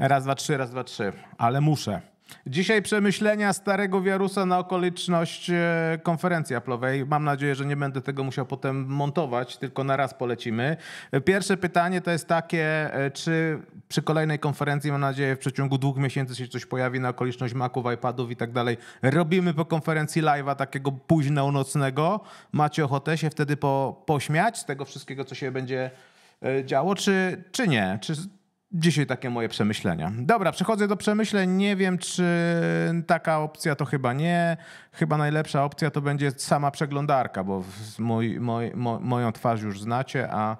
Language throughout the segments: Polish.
Raz, dwa, trzy, raz, dwa, trzy. Ale muszę. Dzisiaj przemyślenia starego wirusa na okoliczność e, konferencji Apple'owej. Mam nadzieję, że nie będę tego musiał potem montować, tylko na raz polecimy. Pierwsze pytanie to jest takie, e, czy przy kolejnej konferencji, mam nadzieję, w przeciągu dwóch miesięcy się coś pojawi na okoliczność Maców, iPadów i tak dalej. Robimy po konferencji live'a takiego późno nocnego. Macie ochotę się wtedy po, pośmiać z tego wszystkiego, co się będzie e, działo, czy, czy nie? Czy, Dzisiaj takie moje przemyślenia. Dobra, przechodzę do przemyśleń. Nie wiem, czy taka opcja to chyba nie. Chyba najlepsza opcja to będzie sama przeglądarka, bo mój, moj, mo, moją twarz już znacie, a,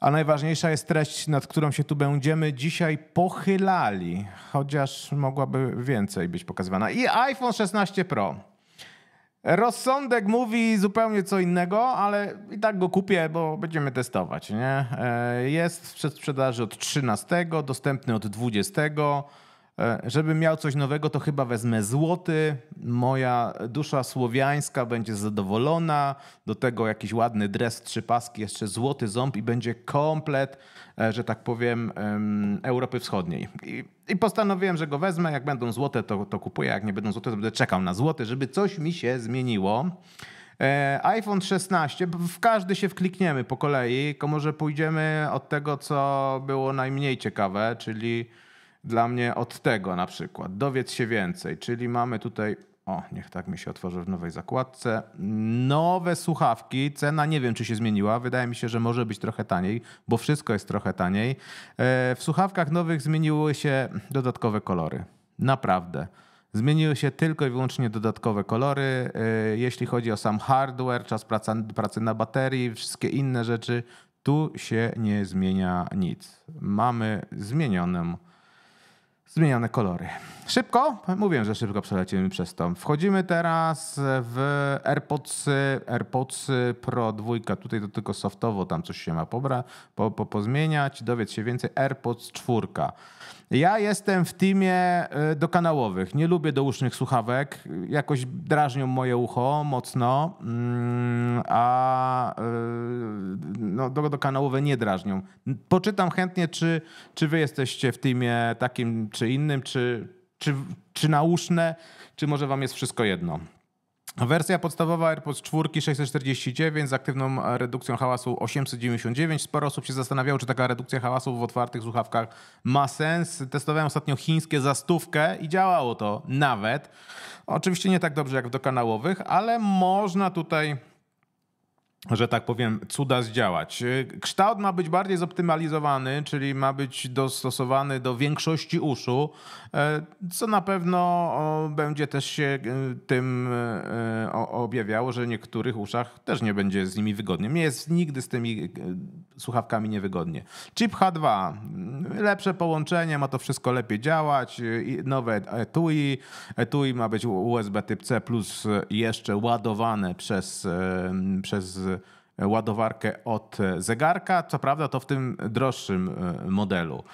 a najważniejsza jest treść, nad którą się tu będziemy dzisiaj pochylali, chociaż mogłaby więcej być pokazywana. I iPhone 16 Pro. Rozsądek mówi zupełnie co innego, ale i tak go kupię, bo będziemy testować. Nie? E, jest w przedsprzedaży od 13, dostępny od 20. E, Żebym miał coś nowego, to chyba wezmę złoty. Moja dusza słowiańska będzie zadowolona. Do tego jakiś ładny dres, trzy paski, jeszcze złoty ząb i będzie komplet, e, że tak powiem, Europy Wschodniej. I, i postanowiłem, że go wezmę. Jak będą złote, to, to kupuję. Jak nie będą złote, to będę czekał na złote, żeby coś mi się zmieniło e, iPhone 16, w każdy się wklikniemy po kolei, tylko może pójdziemy od tego, co było najmniej ciekawe, czyli dla mnie od tego na przykład. Dowiedz się więcej, czyli mamy tutaj. O, niech tak mi się otworzy w nowej zakładce. Nowe słuchawki. Cena nie wiem, czy się zmieniła. Wydaje mi się, że może być trochę taniej, bo wszystko jest trochę taniej. E, w słuchawkach nowych zmieniły się dodatkowe kolory. Naprawdę. Zmieniły się tylko i wyłącznie dodatkowe kolory. E, jeśli chodzi o sam hardware, czas pracy na baterii, wszystkie inne rzeczy, tu się nie zmienia nic. Mamy zmienioną Zmienione kolory. Szybko, mówię, że szybko przelecimy przez to. Wchodzimy teraz w AirPods, AirPods Pro 2. Tutaj to tylko softowo tam coś się ma pobra, po, po, pozmieniać. Dowiedz się więcej. AirPods 4. Ja jestem w teamie y, dokanałowych. Nie lubię dousznych słuchawek. Jakoś drażnią moje ucho mocno, mm, a y, no, dokanałowe nie drażnią. Poczytam chętnie, czy, czy wy jesteście w teamie takim, czy innym, czy, czy, czy nauszne, czy może wam jest wszystko jedno. Wersja podstawowa AirPods 4 649 z aktywną redukcją hałasu 899. Sporo osób się zastanawiało, czy taka redukcja hałasu w otwartych słuchawkach ma sens. Testowałem ostatnio chińskie za stówkę i działało to nawet. Oczywiście nie tak dobrze jak w dokanałowych, ale można tutaj że tak powiem, cuda zdziałać. Y, kształt ma być bardziej zoptymalizowany, czyli ma być dostosowany do większości uszu, y, co na pewno będzie też się y, tym objawiało, że niektórych uszach też nie będzie z nimi wygodnie. Nie jest nigdy z tymi słuchawkami niewygodnie. Chip H2, lepsze połączenie, ma to wszystko lepiej działać, nowe etui, etui ma być USB typ C plus jeszcze ładowane przez, przez ładowarkę od zegarka. Co prawda to w tym droższym e, modelu.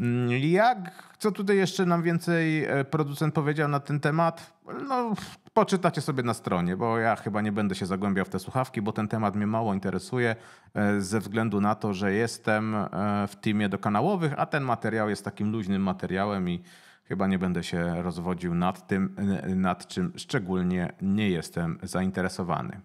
Mm, jak, co tutaj jeszcze nam więcej e, producent powiedział na ten temat? No, poczytacie sobie na stronie, bo ja chyba nie będę się zagłębiał w te słuchawki, bo ten temat mnie mało interesuje e, ze względu na to, że jestem w teamie kanałowych, a ten materiał jest takim luźnym materiałem i chyba nie będę się rozwodził nad tym, nad czym szczególnie nie jestem zainteresowany.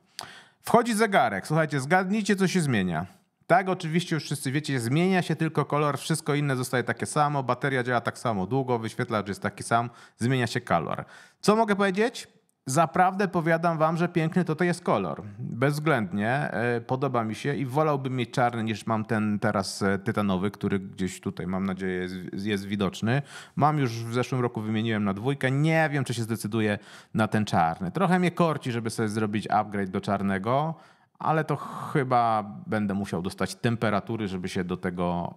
Wchodzi zegarek. Słuchajcie, zgadnijcie, co się zmienia. Tak, oczywiście już wszyscy wiecie, zmienia się tylko kolor, wszystko inne zostaje takie samo, bateria działa tak samo długo, wyświetlacz jest taki sam, zmienia się kolor. Co mogę powiedzieć? Zaprawdę powiadam wam, że piękny to to jest kolor. Bezwzględnie e, podoba mi się i wolałbym mieć czarny niż mam ten teraz e, tytanowy, który gdzieś tutaj mam nadzieję jest, jest widoczny. Mam już w zeszłym roku wymieniłem na dwójkę. Nie wiem, czy się zdecyduję na ten czarny. Trochę mnie korci, żeby sobie zrobić upgrade do czarnego ale to chyba będę musiał dostać temperatury, żeby się do tego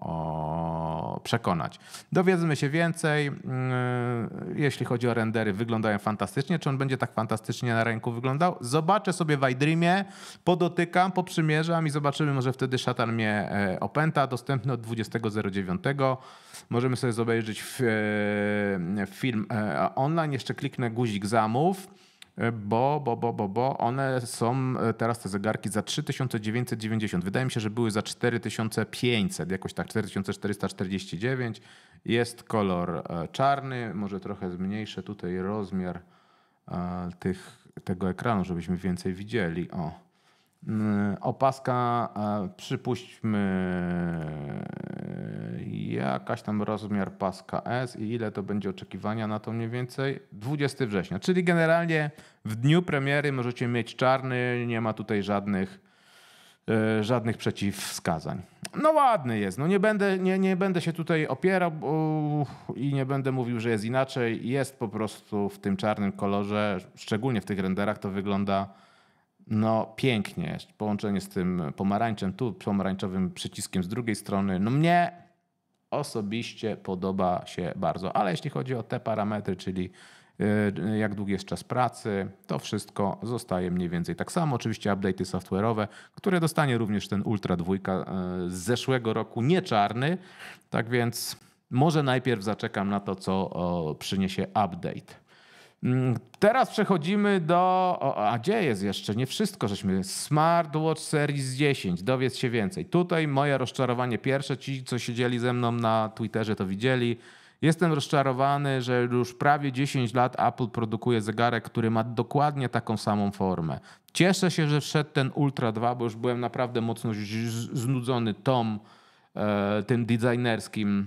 przekonać. Dowiedzmy się więcej. Mm, jeśli chodzi o rendery, wyglądają fantastycznie. Czy on będzie tak fantastycznie na rynku wyglądał? Zobaczę sobie w iDreamie, podotykam, poprzymierzam i zobaczymy, może wtedy szatan mnie e, opęta. Dostępny od 20.09. Możemy sobie zobaczyć e, film e, online. Jeszcze kliknę guzik zamów bo, bo, bo, bo, bo one są e, teraz te zegarki za 3990. Wydaje mi się, że były za 4500, jakoś tak 4449. Jest kolor e, czarny, może trochę zmniejszę tutaj rozmiar e, tych, tego ekranu, żebyśmy więcej widzieli. O. Mm, opaska, przypuśćmy, jakaś tam rozmiar paska S i ile to będzie oczekiwania na to mniej więcej? 20 września, czyli generalnie w dniu premiery możecie mieć czarny, nie ma tutaj żadnych, e, żadnych przeciwwskazań. No ładny jest, no nie będę, nie, nie będę się tutaj opierał i nie będę mówił, że jest inaczej. Jest po prostu w tym czarnym kolorze, szczególnie w tych renderach to wygląda no pięknie, połączenie z tym pomarańczem tu, pomarańczowym przyciskiem z drugiej strony. No mnie osobiście podoba się bardzo, ale jeśli chodzi o te parametry, czyli y, jak długi jest czas pracy, to wszystko zostaje mniej więcej tak samo. Oczywiście update'y software'owe, które dostanie również ten Ultra 2 y, z zeszłego roku, nie czarny. Tak więc może najpierw zaczekam na to, co przyniesie update. Mm, teraz przechodzimy do. O, a gdzie jest jeszcze? Nie wszystko żeśmy. Smartwatch Series 10. Dowiedz się więcej. Tutaj moje rozczarowanie pierwsze. Ci, co siedzieli ze mną na Twitterze, to widzieli. Jestem rozczarowany, że już prawie 10 lat Apple produkuje zegarek, który ma dokładnie taką samą formę. Cieszę się, że wszedł ten Ultra 2, bo już byłem naprawdę mocno znudzony tom, e, tym designerskim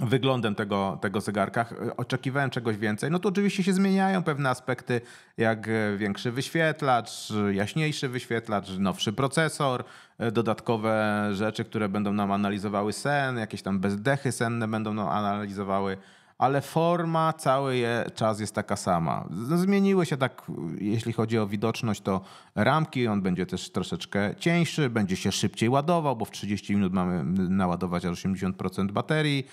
wyglądem tego, tego zegarka. E, oczekiwałem czegoś więcej. No tu oczywiście się zmieniają pewne aspekty, jak e, większy wyświetlacz, jaśniejszy wyświetlacz, nowszy procesor, e, dodatkowe rzeczy, które będą nam analizowały sen, jakieś tam bezdechy senne będą nam analizowały ale forma cały je, czas jest taka sama. Zmieniły się tak, jeśli chodzi o widoczność, to ramki, on będzie też troszeczkę cieńszy, będzie się szybciej ładował, bo w 30 minut mamy naładować aż 80% baterii,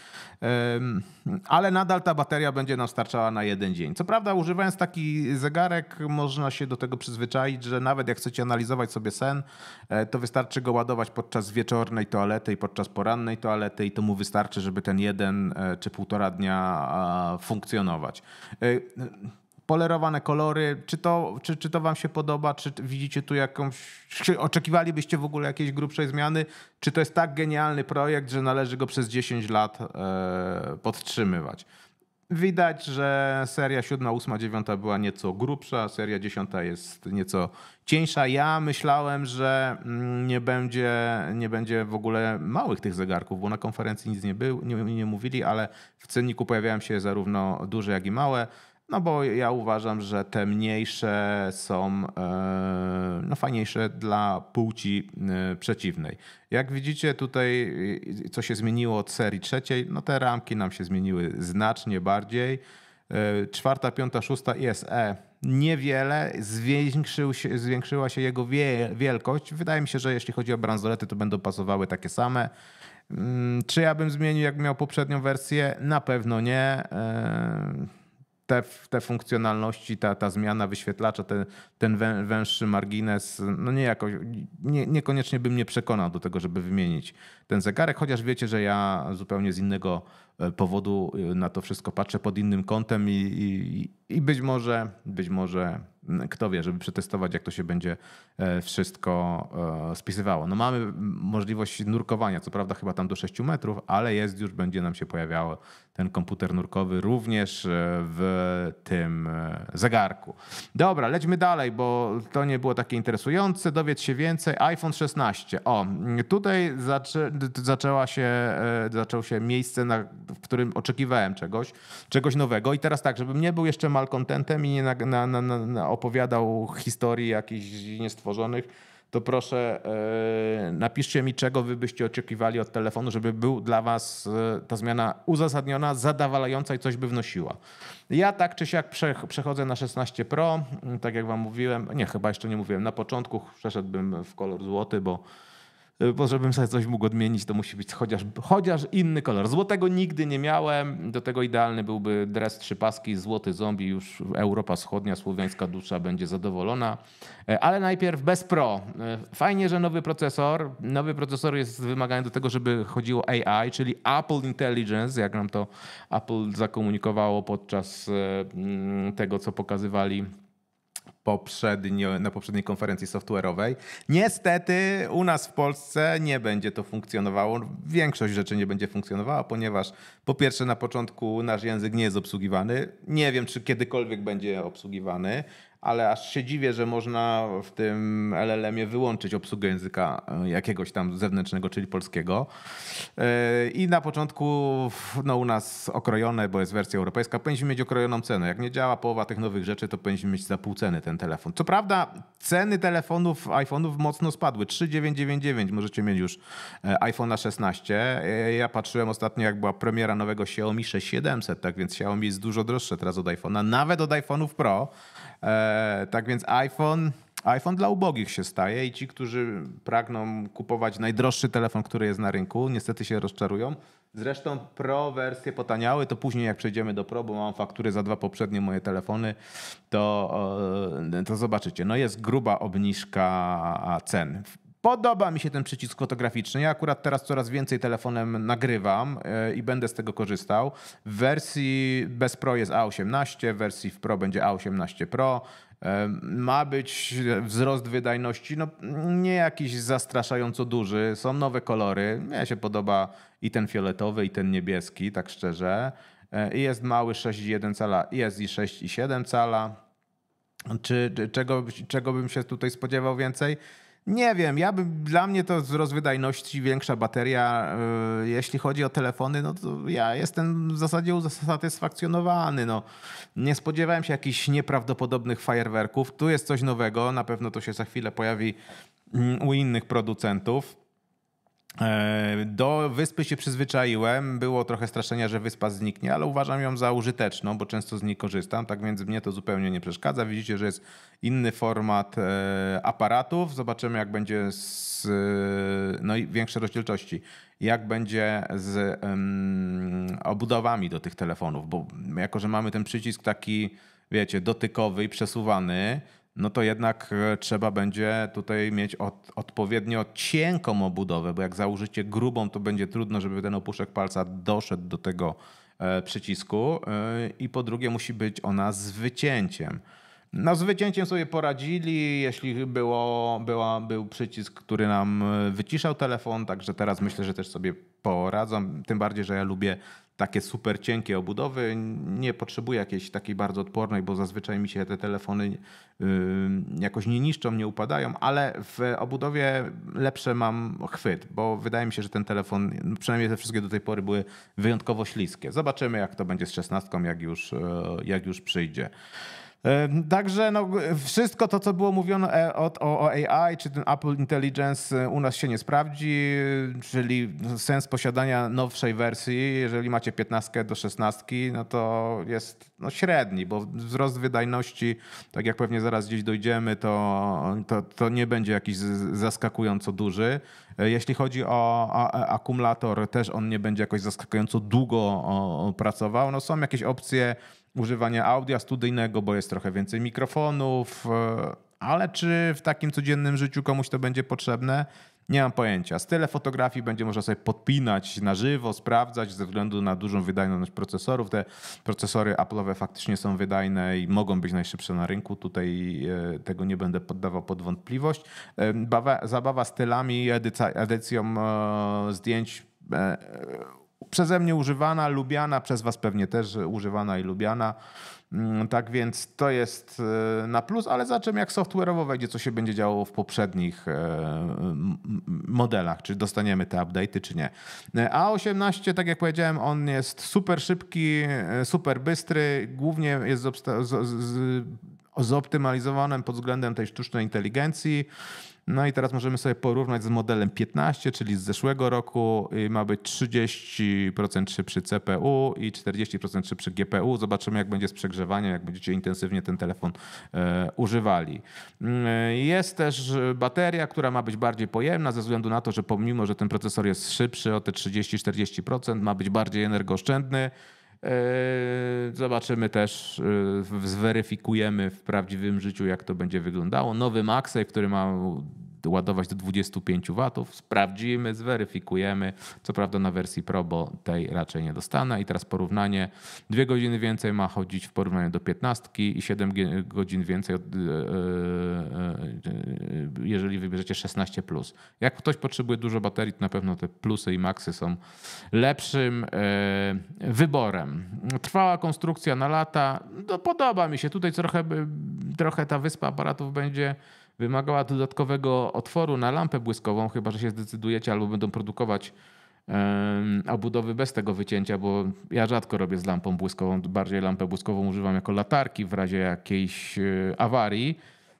ale nadal ta bateria będzie nam starczała na jeden dzień. Co prawda używając taki zegarek można się do tego przyzwyczaić, że nawet jak chcecie analizować sobie sen, e, to wystarczy go ładować podczas wieczornej toalety i podczas porannej toalety i to mu wystarczy, żeby ten jeden e, czy półtora dnia funkcjonować. Y, polerowane kolory, czy to, czy, czy to Wam się podoba, czy widzicie tu jakąś, czy oczekiwalibyście w ogóle jakiejś grubszej zmiany, czy to jest tak genialny projekt, że należy go przez 10 lat e, podtrzymywać. Widać, że seria 7, 8, 9 była nieco grubsza, seria 10 jest nieco cieńsza. Ja myślałem, że mm, nie będzie, nie będzie w ogóle małych tych zegarków, bo na konferencji nic nie, był, nie, nie mówili, ale w cenniku pojawiają się zarówno duże, jak i małe. No bo ja uważam, że te mniejsze są e, no, fajniejsze dla płci e, przeciwnej. Jak widzicie tutaj, e, co się zmieniło od serii trzeciej, no te ramki nam się zmieniły znacznie bardziej. Czwarta, piąta, szósta ISE SE niewiele, zwiększył się, zwiększyła się jego wielkość. Wydaje mi się, że jeśli chodzi o bransolety, to będą pasowały takie same. Mm, czy ja bym zmienił, jak miał poprzednią wersję? Na pewno nie te, te funkcjonalności, ta, ta zmiana wyświetlacza, te, ten węższy margines, no nie jakoś, nie, niekoniecznie bym mnie przekonał do tego, żeby wymienić ten zegarek, chociaż wiecie, że ja zupełnie z innego e, powodu e, na to wszystko patrzę pod innym kątem i, i, i być może, być może kto wie, żeby przetestować, jak to się będzie e, wszystko e, spisywało. No mamy możliwość nurkowania, co prawda chyba tam do 6 metrów, ale jest już, będzie nam się pojawiało ten komputer nurkowy również e, w tym zegarku. Dobra, lećmy dalej, bo to nie było takie interesujące. Dowiedz się więcej. iPhone 16. O, tutaj zaczę, zaczęła się, zaczął się miejsce, na, w którym oczekiwałem czegoś, czegoś nowego. I teraz tak, żebym nie był jeszcze malkontentem i nie na, na, na, na opowiadał historii jakichś niestworzonych, to proszę e, napiszcie mi, czego wy byście oczekiwali od telefonu, żeby był dla was e, ta zmiana uzasadniona, zadawalająca i coś by wnosiła. Ja tak czy siak przechodzę na 16 Pro, mm, tak jak wam mówiłem, nie, chyba jeszcze nie mówiłem, na początku przeszedłbym w kolor złoty, bo Y, bo żebym sobie coś mógł odmienić, to musi być chociaż, chociaż inny kolor. Złotego nigdy nie miałem, do tego idealny byłby dres trzy paski, złoty zombie, już Europa Wschodnia, słowiańska dusza będzie zadowolona. Y, ale najpierw bez Pro. Y, fajnie, że nowy procesor. Nowy procesor jest wymagany do tego, żeby chodziło AI, czyli Apple Intelligence, jak nam to Apple zakomunikowało podczas mm, tego, co pokazywali poprzednio, na poprzedniej konferencji software'owej. Niestety u nas w Polsce nie będzie to funkcjonowało. Większość rzeczy nie będzie funkcjonowała, ponieważ po pierwsze na początku nasz język nie jest obsługiwany. Nie wiem, czy kiedykolwiek będzie obsługiwany, ale aż się dziwię, że można w tym LLM-ie wyłączyć obsługę języka e, jakiegoś tam zewnętrznego, czyli polskiego. E, I na początku no, u nas okrojone, bo jest wersja europejska, powinniśmy mieć okrojoną cenę. Jak nie działa połowa tych nowych rzeczy, to powinniśmy mieć za pół ceny ten telefon. Co prawda ceny telefonów, iPhone'ów mocno spadły. 3999 możecie mieć już e, iPhone'a 16. Ja patrzyłem ostatnio, jak była premiera nowego Xiaomi 6700, tak więc Xiaomi jest dużo droższe teraz od iPhone'a, nawet od iPhone'ów Pro. E, tak więc iPhone iPhone dla ubogich się staje i ci, którzy pragną kupować najdroższy telefon, który jest na rynku, niestety się rozczarują. Zresztą Pro wersje potaniały, to później jak przejdziemy do Pro, bo mam faktury za dwa poprzednie moje telefony, to, e, to zobaczycie. No jest gruba obniżka cen. Podoba mi się ten przycisk fotograficzny. Ja akurat teraz coraz więcej telefonem nagrywam e, i będę z tego korzystał. W wersji bez Pro jest A18, w wersji w Pro będzie A18 Pro. Ma być wzrost wydajności, no nie jakiś zastraszająco duży. Są nowe kolory. Mnie się podoba i ten fioletowy, i ten niebieski, tak szczerze. I jest mały 6,1 cala, jest i 6,7 cala. Czy, czy, czego, czego bym się tutaj spodziewał więcej? Nie wiem, ja bym, dla mnie to z wydajności, większa bateria. Y, jeśli chodzi o telefony, no to ja jestem w zasadzie usatysfakcjonowany. No. Nie spodziewałem się jakichś nieprawdopodobnych fajerwerków. Tu jest coś nowego, na pewno to się za chwilę pojawi mm, u innych producentów. E, do wyspy się przyzwyczaiłem. Było trochę straszenia, że wyspa zniknie, ale uważam ją za użyteczną, bo często z niej korzystam, tak więc mnie to zupełnie nie przeszkadza. Widzicie, że jest inny format e, aparatów. Zobaczymy, jak będzie z e, no i większej rozdzielczości, jak będzie z um, obudowami do tych telefonów, bo jako, że mamy ten przycisk taki, wiecie, dotykowy i przesuwany, no to jednak e, trzeba będzie tutaj mieć od, odpowiednio cienką obudowę, bo jak założycie grubą, to będzie trudno, żeby ten opuszek palca doszedł do tego e, przycisku. E, I po drugie, musi być ona z wycięciem. No z wycięciem sobie poradzili, jeśli było, była, był przycisk, który nam e, wyciszał telefon, także teraz myślę, że też sobie poradzą. Tym bardziej, że ja lubię takie super cienkie obudowy. Nie potrzebuję jakiejś takiej bardzo odpornej, bo zazwyczaj mi się te telefony e, jakoś nie niszczą, nie upadają, ale w obudowie lepsze mam chwyt, bo wydaje mi się, że ten telefon, no, przynajmniej te wszystkie do tej pory były wyjątkowo śliskie. Zobaczymy, jak to będzie z 16, jak już, e, jak już przyjdzie. E, także no, wszystko to, co było mówione e, o, o, AI, czy ten Apple Intelligence e, u nas się nie sprawdzi, czyli sens posiadania nowszej wersji, jeżeli macie 15 do 16, no to jest no, średni, bo wzrost wydajności, tak jak pewnie zaraz gdzieś dojdziemy, to, to, to nie będzie jakiś zaskakująco duży. Jeśli chodzi o akumulator, też on nie będzie jakoś zaskakująco długo pracował. No, są jakieś opcje używania audia studyjnego, bo jest trochę więcej mikrofonów, e, ale czy w takim codziennym życiu komuś to będzie potrzebne? Nie mam pojęcia. Style fotografii będzie można sobie podpinać na żywo, sprawdzać ze względu na dużą wydajność procesorów. Te procesory Apple'owe faktycznie są wydajne i mogą być najszybsze na rynku. Tutaj e, tego nie będę poddawał pod wątpliwość. E, zabawa stylami, edycją zdjęć przeze mnie używana, lubiana, przez Was pewnie też używana i lubiana. Mm, tak więc to jest e, na plus, ale za czym jak software'owo wejdzie, co się będzie działo w poprzednich e, modelach, czy dostaniemy te update'y, czy nie. E, A18, tak jak powiedziałem, on jest super szybki, super bystry, głównie jest z, z, z pod względem tej sztucznej inteligencji. No i teraz możemy sobie porównać z modelem 15, czyli z zeszłego roku. Ma być 30% szybszy CPU i 40% szybszy GPU. Zobaczymy, jak będzie z przegrzewaniem, jak będziecie intensywnie ten telefon e, używali. Mm, jest też bateria, która ma być bardziej pojemna, ze względu na to, że pomimo, że ten procesor jest szybszy o te 30-40%, ma być bardziej energooszczędny. Yy, zobaczymy też, yy, zweryfikujemy w prawdziwym życiu, jak to będzie wyglądało. Nowy MagSafe, który ma ładować do 25 W. Sprawdzimy, zweryfikujemy. Co prawda na wersji Pro, bo tej raczej nie dostanę. I teraz porównanie. Dwie godziny więcej ma chodzić w porównaniu do 15 i 7 godzin więcej, e, e, e, jeżeli wybierzecie 16. Plus. Jak ktoś potrzebuje dużo baterii, to na pewno te plusy i maksy są lepszym wyborem. Trwała konstrukcja na lata. No, podoba mi się. Tutaj trochę, trochę ta wyspa aparatów będzie wymagała dodatkowego otworu na lampę błyskową, chyba że się zdecydujecie albo będą produkować obudowy bez tego wycięcia, bo ja rzadko robię z lampą błyskową, bardziej lampę błyskową używam jako latarki w razie jakiejś e, awarii.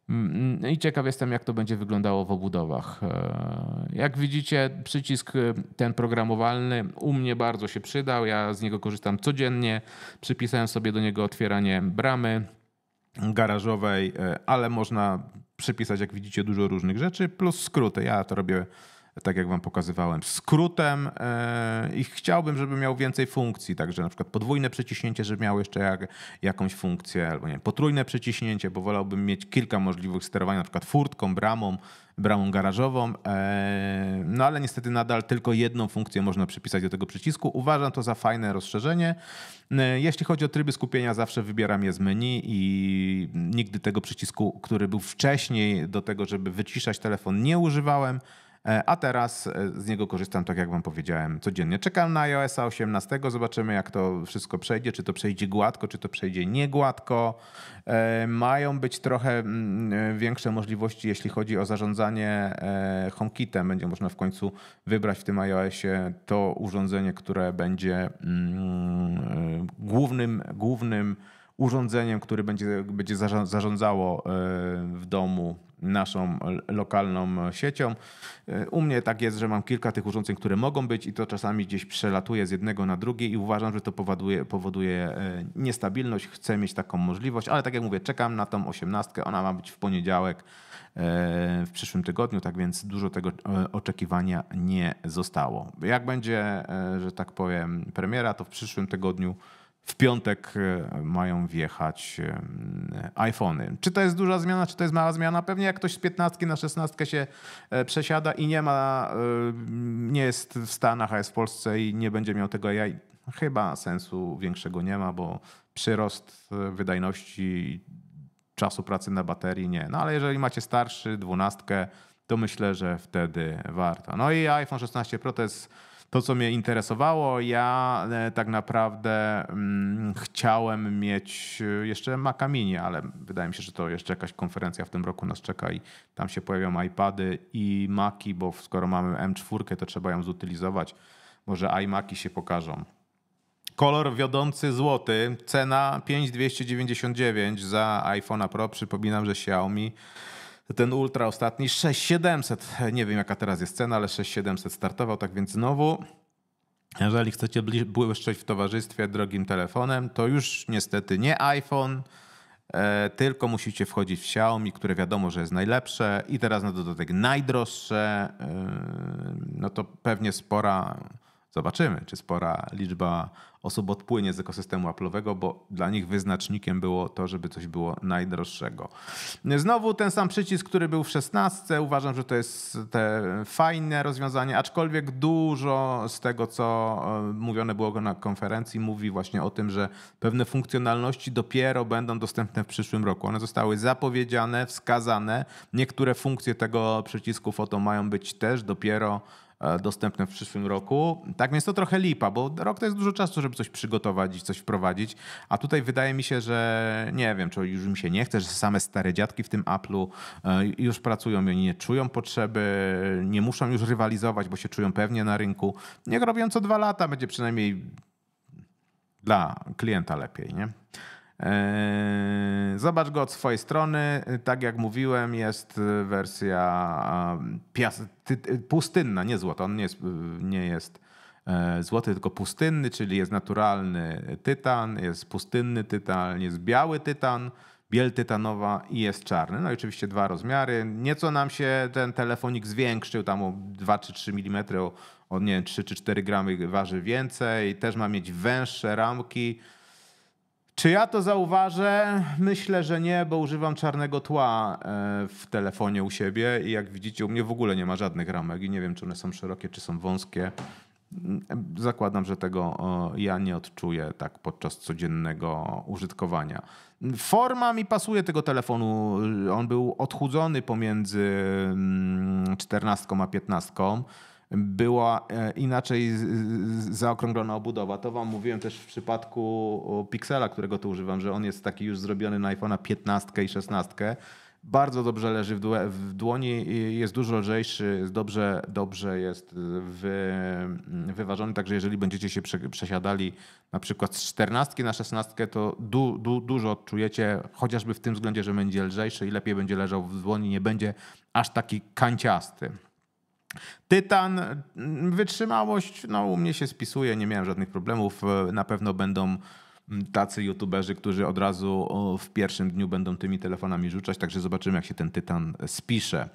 Mm, mm, I ciekaw jestem, jak to będzie wyglądało w obudowach. E, jak widzicie, przycisk e, ten programowalny u mnie bardzo się przydał. Ja z niego korzystam codziennie. Przypisałem sobie do niego otwieranie bramy garażowej, e, ale można przypisać, jak widzicie, dużo różnych rzeczy, plus skróty. Ja to robię tak jak wam pokazywałem, skrótem e, i chciałbym, żeby miał więcej funkcji, także na przykład podwójne przyciśnięcie, żeby miał jeszcze jak, jakąś funkcję, albo nie wiem, potrójne przyciśnięcie, bo wolałbym mieć kilka możliwych sterowań, na przykład furtką, bramą, bramą garażową, e, no ale niestety nadal tylko jedną funkcję można przypisać do tego przycisku. Uważam to za fajne rozszerzenie. E, jeśli chodzi o tryby skupienia, zawsze wybieram je z menu i nigdy tego przycisku, który był wcześniej do tego, żeby wyciszać telefon, nie używałem. E, a teraz e, z niego korzystam, tak jak Wam powiedziałem, codziennie. Czekam na iOS 18, zobaczymy jak to wszystko przejdzie, czy to przejdzie gładko, czy to przejdzie niegładko. E, mają być trochę mm, większe możliwości, jeśli chodzi o zarządzanie HomeKitem. Będzie można w końcu wybrać w tym iOSie to urządzenie, które będzie mm, głównym, głównym urządzeniem, które będzie, będzie zarządzało e, w domu naszą lokalną siecią. E, u mnie tak jest, że mam kilka tych urządzeń, które mogą być i to czasami gdzieś przelatuje z jednego na drugie i uważam, że to powoduje, powoduje e, niestabilność. Chcę mieć taką możliwość, ale tak jak mówię, czekam na tą osiemnastkę. Ona ma być w poniedziałek w przyszłym tygodniu, tak więc dużo tego oczekiwania nie zostało. Jak będzie, że tak powiem, premiera, to w przyszłym tygodniu w piątek e, mają wjechać e, iPhony. Czy to jest duża zmiana, czy to jest mała zmiana? Pewnie jak ktoś z 15 na 16 się e, przesiada i nie ma, nie jest w Stanach, a jest w Polsce i nie będzie miał tego jaj, chyba sensu większego nie ma, bo przyrost wydajności czasu pracy na baterii nie. No ale jeżeli macie starszy, dwunastkę, to myślę, że wtedy warto. No i iPhone 16 Pro to jest to, co mnie interesowało. Ja e, tak naprawdę mm, chciałem mieć e, jeszcze Maca Mini, ale wydaje mi się, że to jeszcze jakaś konferencja w tym roku nas czeka i tam się pojawią iPady i Maci, bo skoro mamy M4, to trzeba ją zutylizować. Może iMaki się pokażą. Kolor wiodący złoty, cena 5299 za iPhone'a Pro. Przypominam, że Xiaomi ten ultra ostatni 6700, nie wiem jaka teraz jest cena, ale 6700 startował, tak więc znowu jeżeli chcecie błyszczeć w towarzystwie drogim telefonem, to już niestety nie iPhone, e, tylko musicie wchodzić w Xiaomi, które wiadomo, że jest najlepsze i teraz na dodatek najdroższe. E, no to pewnie spora Zobaczymy, czy spora liczba osób odpłynie z ekosystemu Apple'owego, bo dla nich wyznacznikiem było to, żeby coś było najdroższego. Znowu ten sam przycisk, który był w 16. Uważam, że to jest te fajne rozwiązanie, aczkolwiek dużo z tego, co e, mówione było na konferencji, mówi właśnie o tym, że pewne funkcjonalności dopiero będą dostępne w przyszłym roku. One zostały zapowiedziane, wskazane. Niektóre funkcje tego przycisku foto mają być też dopiero E, dostępne w przyszłym roku. Tak więc to trochę lipa, bo rok to jest dużo czasu, żeby coś przygotować i coś wprowadzić, a tutaj wydaje mi się, że nie wiem, czy już mi się nie chce, że same stare dziadki w tym Apple'u e, już pracują i oni nie czują potrzeby, nie muszą już rywalizować, bo się czują pewnie na rynku. Niech robią co dwa lata, będzie przynajmniej dla klienta lepiej, nie? Eee, zobacz go od swojej strony. Tak jak mówiłem, jest e, wersja pustynna, nie złota. On nie jest, e, nie jest e, złoty, tylko pustynny, czyli jest naturalny tytan, jest pustynny tytan, jest biały tytan, biel tytanowa i jest czarny. No i oczywiście dwa rozmiary. Nieco nam się ten telefonik zwiększył tam o 2 czy 3 mm, o, o nie wiem, 3 czy 4 gramy waży więcej. Też ma mieć węższe ramki czy ja to zauważę? Myślę, że nie, bo używam czarnego tła e, w telefonie u siebie i jak widzicie, u mnie w ogóle nie ma żadnych ramek i nie wiem, czy one są szerokie, czy są wąskie. Mm, zakładam, że tego ja nie odczuję tak podczas codziennego użytkowania. Forma mi pasuje tego telefonu. On był odchudzony pomiędzy 14 mm, a 15 była e, inaczej zaokrąglona obudowa. To wam mówiłem też w przypadku Pixela, którego tu używam, że on jest taki już zrobiony na iPhone'a 15 i 16 bardzo dobrze leży w, dłoni, jest dużo lżejszy, jest dobrze, dobrze jest wy, wyważony, także jeżeli będziecie się przesiadali na przykład z 14 na 16, to du, du, dużo odczujecie, chociażby w tym względzie, że będzie lżejszy i lepiej będzie leżał w dłoni, nie będzie aż taki kanciasty. Tytan, mm, wytrzymałość, no u mnie się spisuje, nie miałem żadnych problemów. E, na pewno będą mm, tacy youtuberzy, którzy od razu w pierwszym dniu będą tymi telefonami rzucać, także zobaczymy jak się ten Tytan spisze.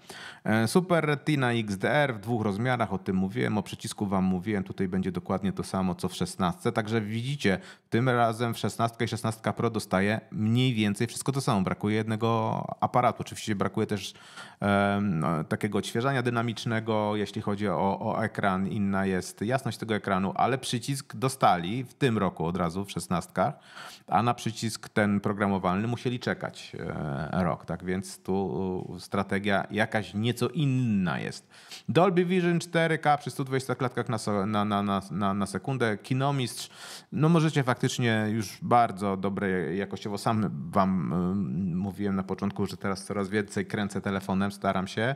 E, Super Retina XDR w dwóch rozmiarach, o tym mówiłem, o przycisku wam mówiłem, tutaj będzie dokładnie to samo co w 16, także widzicie tym razem w 16 i 16 Pro dostaje mniej więcej wszystko to samo. Brakuje jednego aparatu. Oczywiście brakuje też um, takiego odświeżania dynamicznego, jeśli chodzi o, o, ekran. Inna jest jasność tego ekranu, ale przycisk dostali w tym roku od razu w 16, a na przycisk ten programowalny musieli czekać e, rok. Tak więc tu strategia jakaś nieco inna jest. Dolby Vision 4K przy 120 klatkach na, na, na, na, na sekundę. Kinomistrz. No możecie faktycznie faktycznie już bardzo dobre jakościowo. Sam wam y, mówiłem na początku, że teraz coraz więcej kręcę telefonem, staram się.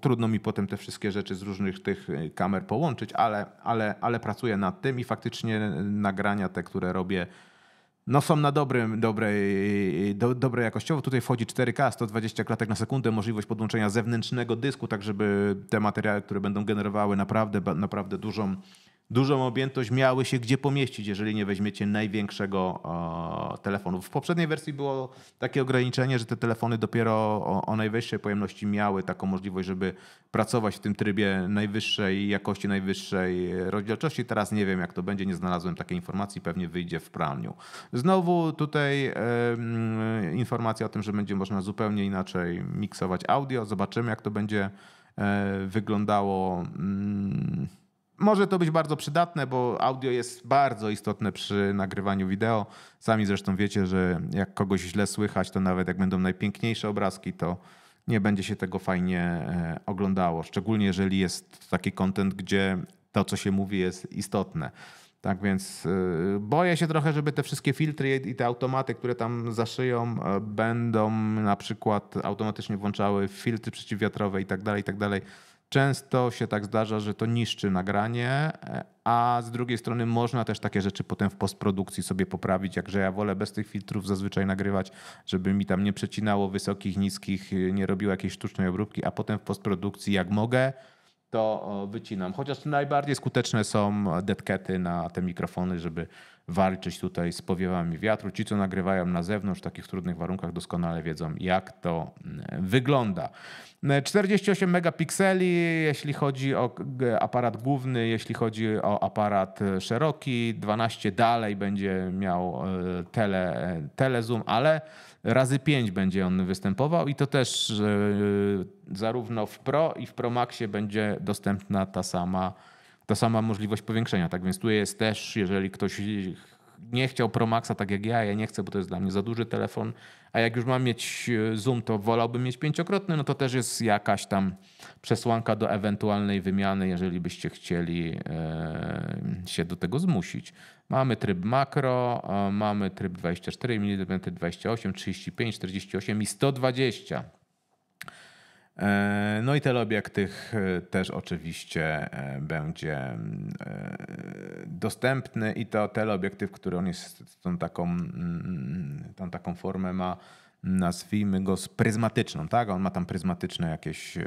Trudno mi potem te wszystkie rzeczy z różnych tych y, kamer połączyć, ale, ale, ale pracuję nad tym i faktycznie nagrania te, które robię, no są na dobrym, dobrej, do, dobre jakościowo. Tutaj wchodzi 4K, 120 klatek na sekundę, możliwość podłączenia zewnętrznego dysku, tak żeby te materiały, które będą generowały naprawdę, naprawdę dużą dużą objętość miały się gdzie pomieścić, jeżeli nie weźmiecie największego e, telefonu. W poprzedniej wersji było takie ograniczenie, że te telefony dopiero o, o najwyższej pojemności miały taką możliwość, żeby pracować w tym trybie najwyższej jakości, najwyższej rozdzielczości. Teraz nie wiem, jak to będzie, nie znalazłem takiej informacji, pewnie wyjdzie w praniu. Znowu tutaj yy, informacja o tym, że będzie można zupełnie inaczej miksować audio. Zobaczymy, jak to będzie yy, wyglądało. Yy może to być bardzo przydatne, bo audio jest bardzo istotne przy nagrywaniu wideo. Sami zresztą wiecie, że jak kogoś źle słychać, to nawet jak będą najpiękniejsze obrazki, to nie będzie się tego fajnie e, oglądało. Szczególnie jeżeli jest taki kontent, gdzie to, co się mówi, jest istotne. Tak więc e, boję się trochę, żeby te wszystkie filtry i te automaty, które tam zaszyją, e, będą na przykład automatycznie włączały filtry przeciwwiatrowe i tak dalej, i tak dalej. Często się tak zdarza, że to niszczy nagranie, e, a z drugiej strony można też takie rzeczy potem w postprodukcji sobie poprawić, jakże ja wolę bez tych filtrów zazwyczaj nagrywać, żeby mi tam nie przecinało wysokich, niskich, nie robiło jakiejś sztucznej obróbki, a potem w postprodukcji jak mogę, to wycinam. Chociaż najbardziej skuteczne są e, detkety na te mikrofony, żeby walczyć tutaj z powiewami wiatru. Ci, co nagrywają na zewnątrz w takich trudnych warunkach, doskonale wiedzą, jak to mm, wygląda. 48 e, megapikseli, jeśli chodzi o aparat główny, jeśli chodzi o aparat e, szeroki, 12 dalej będzie miał tele, telezoom, ale razy 5 będzie on występował i to też y, zarówno w Pro i w Pro Maxie będzie dostępna ta sama, ta sama możliwość powiększenia. Tak więc tu jest też, jeżeli ktoś nie chciał Pro Maxa tak jak ja, ja nie chcę, bo to jest dla mnie za duży telefon, a jak już mam mieć y, Zoom, to wolałbym mieć pięciokrotny, no to też jest jakaś tam przesłanka do ewentualnej wymiany, jeżeli byście chcieli e, się do tego zmusić. Mamy tryb makro, e, mamy tryb 24 mm, 28, 35, 48 i 120. E, no i teleobiekt tych e, też oczywiście będzie mm, dostępny i to teleobiektyw, który on jest tą taką, mm, mm, tą taką formę ma, nazwijmy go z pryzmatyczną, tak? On ma tam pryzmatyczne jakieś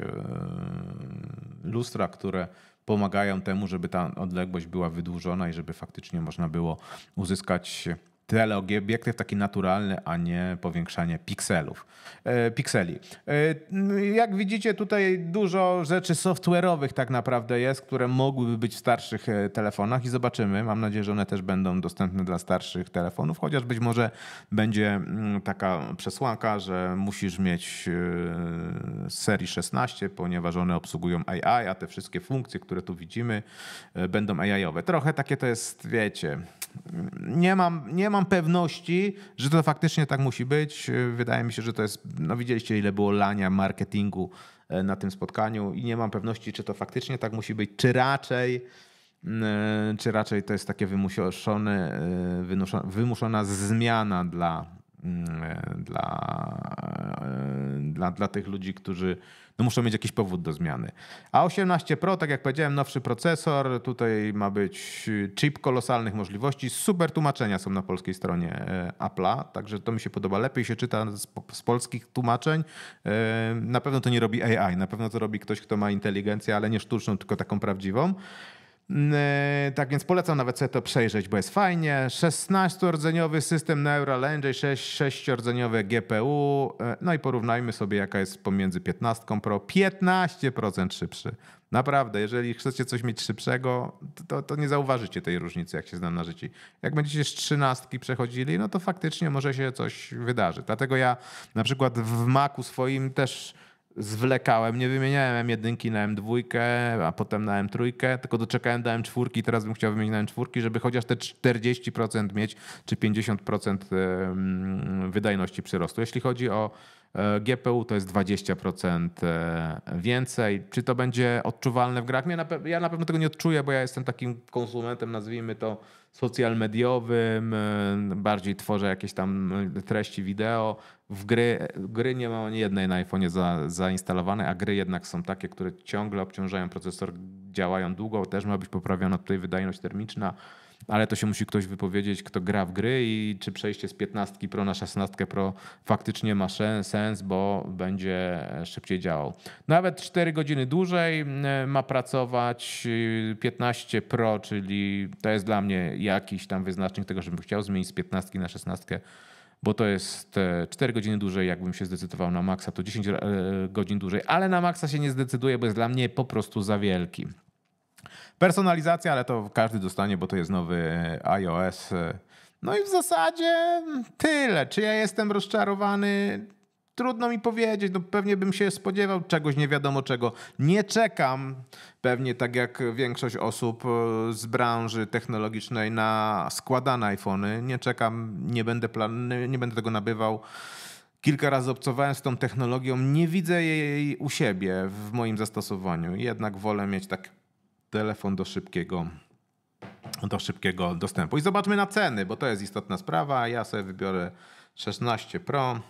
lustra, które pomagają temu, żeby ta odległość była wydłużona i żeby faktycznie można było uzyskać obiektyw, taki naturalny, a nie powiększanie pikselów, e, pikseli. E, jak widzicie tutaj dużo rzeczy software'owych tak naprawdę jest, które mogłyby być w starszych e, telefonach i zobaczymy. Mam nadzieję, że one też będą dostępne dla starszych telefonów, chociaż być może będzie mm, taka przesłanka, że musisz mieć serii 16, ponieważ one obsługują AI, a te wszystkie funkcje, które tu widzimy będą AI-owe. Trochę takie to jest, wiecie, nie mam, nie mam pewności, że to faktycznie tak musi być. Wydaje mi się, że to jest, no widzieliście ile było lania marketingu e, na tym spotkaniu i nie mam pewności, czy to faktycznie tak musi być, czy raczej mm, e, czy raczej to jest takie e, wymuszone, wymuszona zmiana dla, Mm, e, dla, e, dla, dla tych ludzi, którzy no muszą mieć jakiś powód do zmiany. A 18 Pro, tak jak powiedziałem, nowszy procesor, tutaj ma być chip kolosalnych możliwości, super tłumaczenia są na polskiej stronie e, Apple'a, także to mi się podoba, lepiej się czyta z, z, polskich tłumaczeń. Na pewno to nie robi AI, na pewno to robi ktoś, kto ma inteligencję, ale nie sztuczną, tylko taką prawdziwą. Mm, e, tak więc polecam nawet sobie to przejrzeć, bo jest fajnie. 16-rdzeniowy system engine, 6-rdzeniowe GPU. E, no i porównajmy sobie, jaka jest pomiędzy 15 Pro. 15% szybszy. Naprawdę, jeżeli chcecie coś mieć szybszego, to, to nie zauważycie tej różnicy, jak się znam na życiu. Jak będziecie z trzynastki przechodzili, no to faktycznie może się coś wydarzyć. Dlatego ja na przykład w Macu swoim też zwlekałem, nie wymieniałem M1 na M2, a potem na M3, tylko doczekałem dałem M4 i teraz bym chciał wymienić na M4, żeby chociaż te 40% mieć, czy 50% wydajności przyrostu. Jeśli chodzi o e, GPU to jest 20% e, więcej. Czy to będzie odczuwalne w grach? Ja na, pewno tego nie odczuję, bo ja jestem takim konsumentem, nazwijmy to social mediowym, e, bardziej tworzę jakieś tam treści wideo, w gry, gry nie ma ani jednej na iPhone'ie za, zainstalowanej, a gry jednak są takie, które ciągle obciążają procesor, działają długo, też ma być poprawiona tutaj wydajność termiczna, ale to się musi ktoś wypowiedzieć, kto gra w gry i czy przejście z 15 Pro na 16 Pro faktycznie ma sens, bo będzie szybciej działał. Nawet 4 godziny dłużej e, ma pracować 15 y, Pro, czyli to jest dla mnie jakiś tam wyznacznik tego, żebym chciał zmienić z 15 na 16 bo to jest 4 e, godziny dłużej, jakbym się zdecydował na maksa, to 10 e, godzin dłużej, ale na maksa się nie zdecyduję, bo jest dla mnie po prostu za wielki. Personalizacja, ale to każdy dostanie, bo to jest nowy e, iOS. No i w zasadzie tyle. Czy ja jestem rozczarowany? trudno mi powiedzieć, no pewnie bym się spodziewał czegoś nie wiadomo czego. Nie czekam, pewnie tak jak większość osób e, z branży technologicznej, na składane iPhony. Nie czekam, nie będę, plan, nie będę tego nabywał. Kilka razy obcowałem z tą technologią, nie widzę jej u siebie w moim zastosowaniu. Jednak wolę mieć tak telefon do szybkiego do szybkiego dostępu. I zobaczmy na ceny, bo to jest istotna sprawa. Ja sobie wybiorę 16 Pro.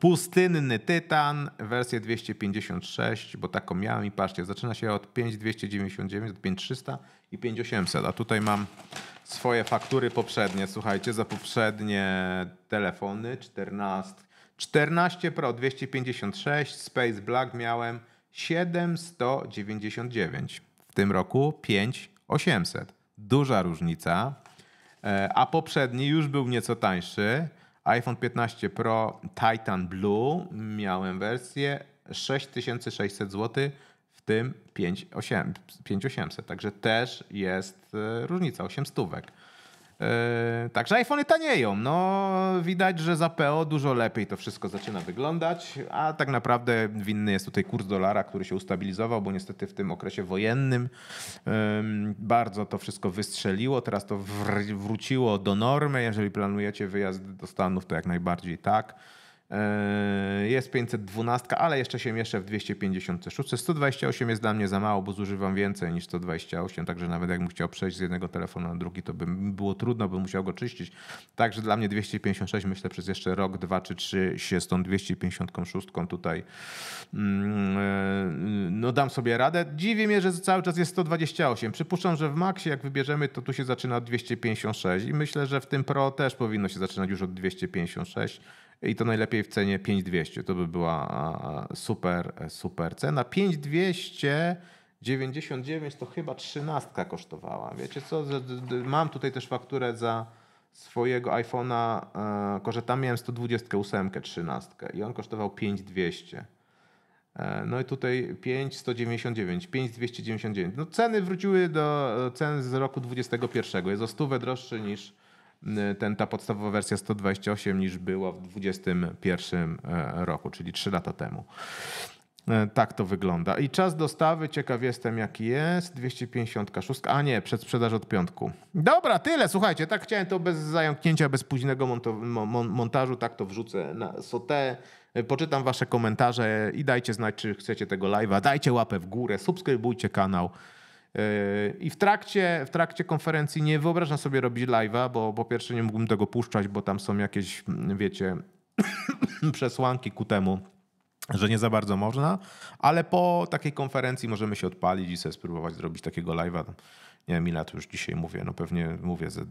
Pustynny Tytan, wersję 256, bo taką miałem i patrzcie, zaczyna się od 5299 5300 i 5800, a tutaj mam swoje faktury poprzednie, słuchajcie, za poprzednie telefony, 14, 14 Pro 256, Space Black miałem 799, w tym roku 5800, duża różnica, e, a poprzedni już był nieco tańszy, iPhone 15 Pro Titan Blue miałem wersję 6600 zł, w tym 5800, także też jest e, różnica 8 stówek. Yy, także iPhone'y tanieją. No, widać, że za PO dużo lepiej to wszystko zaczyna wyglądać, a tak naprawdę winny jest tutaj kurs dolara, który się ustabilizował, bo niestety w tym okresie wojennym yy, bardzo to wszystko wystrzeliło. Teraz to wróciło do normy. Jeżeli planujecie wyjazd do Stanów, to jak najbardziej tak. Eee, jest 512, ale jeszcze się mieszczę w 256. 128 jest dla mnie za mało, bo zużywam więcej niż 128, także nawet jakbym chciał przejść z jednego telefonu na drugi, to by było trudno, bym musiał go czyścić. Także dla mnie 256 myślę przez jeszcze rok, dwa czy trzy się z tą 256 tutaj mm, e, no dam sobie radę. Dziwi mnie, że cały czas jest 128. Przypuszczam, że w Maxie jak wybierzemy, to tu się zaczyna od 256 i myślę, że w tym Pro też powinno się zaczynać już od 256 i to najlepiej w cenie 5200. To by była super, super cena. 5200 99 to chyba 13 kosztowała. Wiecie co? Mam tutaj też fakturę za swojego iPhone'a, e, że tam miałem 128 13 i on kosztował 5200. E, no i tutaj 5199, 5299. No ceny wróciły do e, cen z roku 21. Jest o 100 droższy niż Y, ten, ta podstawowa wersja 128 niż była w 2021 e, roku, czyli 3 lata temu. E, tak to wygląda. I czas dostawy, ciekaw jestem jaki jest. 256, a nie, przedsprzedaż od piątku. Dobra, tyle, słuchajcie, tak chciałem to bez zająknięcia, bez późnego montażu, tak to wrzucę na SOTE. Poczytam wasze komentarze i dajcie znać, czy chcecie tego live'a. Dajcie łapę w górę, subskrybujcie kanał. I w trakcie, w trakcie konferencji nie wyobrażam sobie robić live'a, bo po pierwsze nie mógłbym tego puszczać, bo tam są jakieś, wiecie, przesłanki ku temu, że nie za bardzo można, ale po takiej konferencji możemy się odpalić i sobie spróbować zrobić takiego live'a. Nie wiem ile to już dzisiaj mówię, no pewnie mówię ze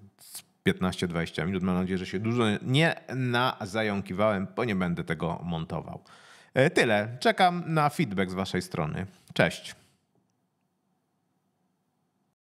15-20 minut. Mam nadzieję, że się dużo nie nazająkiwałem, bo nie będę tego montował. E, tyle. Czekam na feedback z waszej strony. Cześć.